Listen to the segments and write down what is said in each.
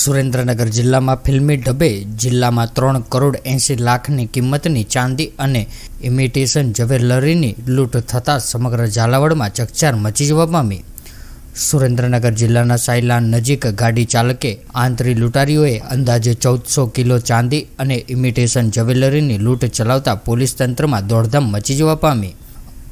સુરેન્દ્રનગર જિલ્લામાં ફિલ્મી ઢબે જિલ્લામાં ત્રણ કરોડ એંસી લાખની કિંમતની ચાંદી અને ઇમિટેશન જવેલરીની લૂંટ થતાં સમગ્ર ઝાલાવાડમાં ચકચાર મચી જવા પામી સુરેન્દ્રનગર જિલ્લાના સાયલાન નજીક ગાડી ચાલકે આંતરી લૂંટારીઓએ અંદાજે ચૌદસો કિલો ચાંદી અને ઇમિટેશન જવેલરીની લૂંટ ચલાવતા પોલીસ તંત્રમાં દોડધામ મચી જવા પામી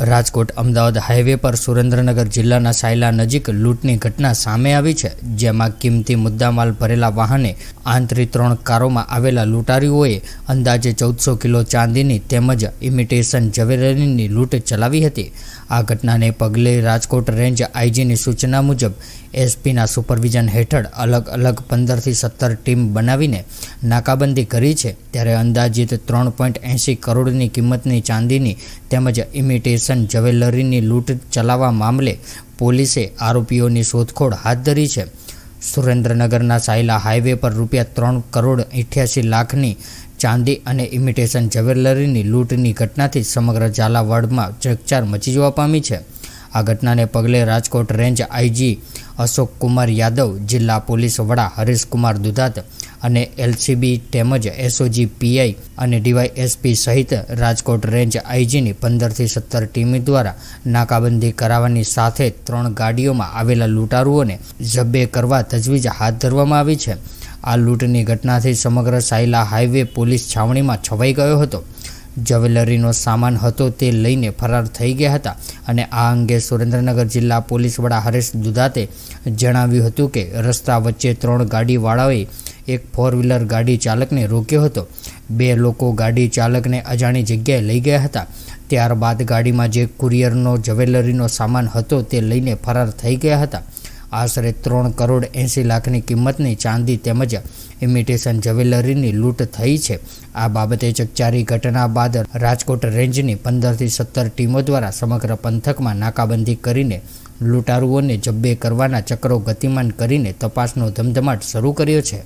રાજકોટ અમદાવાદ હાઈવે પર સુરેન્દ્રનગર જિલ્લાના સાયલા નજીક લૂંટની ઘટના સામે આવી છે જેમાં કિંમતી મુદ્દામાલ ભરેલા વાહને આંતરિક ત્રણ કારોમાં આવેલા લૂંટારીઓએ અંદાજે ચૌદસો કિલો ચાંદીની તેમજ ઇમિટેશન ઝવેરાનીની લૂંટ ચલાવી હતી આ ઘટનાને પગલે રાજકોટ રેન્જ આઈજીની સૂચના મુજબ એસપીના સુપરવિઝન હેઠળ અલગ અલગ પંદરથી સત્તર ટીમ બનાવીને નાકાબંધી કરી છે ત્યારે અંદાજિત ત્રણ પોઈન્ટ એંસી કરોડની કિંમતની ચાંદીની તેમજ ઇમિટેશન કલેક્શન જ્વેલરીની લૂંટ ચલાવવા મામલે પોલીસે આરોપીઓની શોધખોળ હાથ ધરી છે સુરેન્દ્રનગરના સાયલા હાઈવે પર રૂપિયા ત્રણ કરોડ અઠ્યાસી લાખની ચાંદી અને ઇમિટેશન જ્વેલરીની લૂંટની ઘટનાથી સમગ્ર ઝાલાવાડમાં ચકચાર મચી જવા પામી છે આ ઘટનાને પગલે રાજકોટ રેન્જ આઈજી અશોક કુમાર યાદવ જિલ્લા પોલીસ વડા હરીશકુમાર દુધાત અને એલસીબી તેમજ એસઓજી પીઆઈ અને ડીવાયએસપી સહિત રાજકોટ રેન્જ આઈજીની પંદરથી સત્તર ટીમ દ્વારા નાકાબંધી કરાવવાની સાથે ત્રણ ગાડીઓમાં આવેલા લૂંટારુઓને જબ્બે કરવા તજવીજ હાથ ધરવામાં આવી છે આ લૂંટની ઘટનાથી સમગ્ર સાયલા હાઈવે પોલીસ છાવણીમાં છવાઈ ગયો હતો જ્વેલરીનો સામાન હતો તે લઈને ફરાર થઈ ગયા હતા અને આ અંગે સુરેન્દ્રનગર જિલ્લા પોલીસ વડા હરેશ દુધાતે જણાવ્યું હતું કે રસ્તા વચ્ચે ત્રણ ગાડીવાળાઓએ એક ફોર વ્હીલર ગાડી ચાલકને રોક્યો હતો બે લોકો ગાડી ચાલકને અજાણી જગ્યાએ લઈ ગયા હતા ત્યારબાદ ગાડીમાં જે કુરિયરનો જ્વેલરીનો સામાન હતો તે લઈને ફરાર થઈ ગયા હતા આશરે ત્રણ કરોડ એંસી લાખની કિંમતની ચાંદી તેમજ ઇમિટેશન જ્વેલરીની લૂંટ થઈ છે આ બાબતે ચકચારી ઘટના બાદ રાજકોટ રેન્જની પંદરથી સત્તર ટીમો દ્વારા સમગ્ર પંથકમાં નાકાબંધી કરીને લૂંટારુઓને જબ્બે કરવાના ચક્રો ગતિમાન કરીને તપાસનો ધમધમાટ શરૂ કર્યો છે